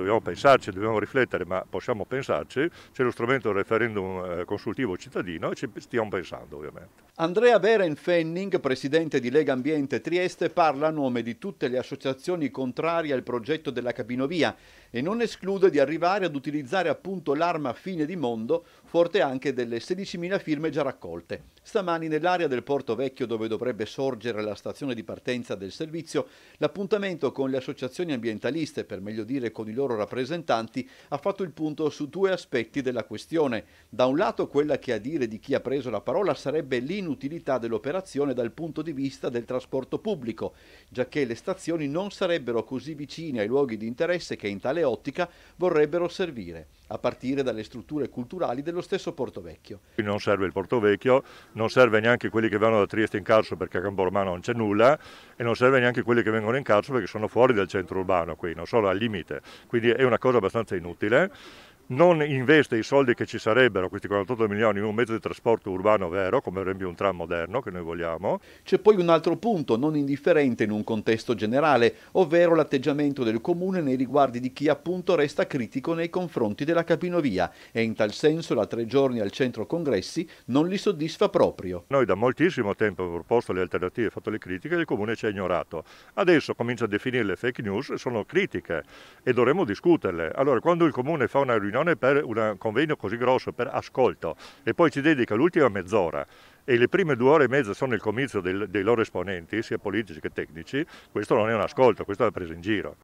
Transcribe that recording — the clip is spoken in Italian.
dobbiamo pensarci, dobbiamo riflettere, ma possiamo pensarci, c'è lo strumento del referendum eh, consultivo cittadino e ci stiamo pensando ovviamente. Andrea Beren Fenning, presidente di Lega Ambiente Trieste, parla a nome di tutte le associazioni contrarie al progetto della cabinovia e non esclude di arrivare ad utilizzare appunto l'arma fine di mondo, forte anche delle 16.000 firme già raccolte. Stamani nell'area del Porto Vecchio dove dovrebbe sorgere la stazione di partenza del servizio, l'appuntamento con le associazioni ambientaliste, per meglio dire con i loro rappresentanti, ha fatto il punto su due aspetti della questione. Da un lato quella che a dire di chi ha preso la parola sarebbe l'inutile dell'inutilità dell'operazione dal punto di vista del trasporto pubblico, giacché le stazioni non sarebbero così vicine ai luoghi di interesse che in tale ottica vorrebbero servire, a partire dalle strutture culturali dello stesso Porto Vecchio. Non serve il Porto Vecchio, non serve neanche quelli che vanno da Trieste in Carso perché a Campo Cambormano non c'è nulla e non serve neanche quelli che vengono in Carso perché sono fuori dal centro urbano qui, non sono al limite, quindi è una cosa abbastanza inutile non investe i soldi che ci sarebbero, questi 48 milioni, in un mezzo di trasporto urbano vero, come ad esempio un tram moderno che noi vogliamo. C'è poi un altro punto non indifferente in un contesto generale, ovvero l'atteggiamento del Comune nei riguardi di chi appunto resta critico nei confronti della capinovia e in tal senso la tre giorni al centro congressi non li soddisfa proprio. Noi da moltissimo tempo abbiamo proposto le alternative, fatto le critiche e il Comune ci ha ignorato. Adesso comincia a definire le fake news, sono critiche e dovremmo discuterle. Allora quando il Comune fa una riunione riunione per un convegno così grosso per ascolto e poi ci dedica l'ultima mezz'ora e le prime due ore e mezza sono il comizio del, dei loro esponenti, sia politici che tecnici, questo non è un ascolto, questo è una presa in giro.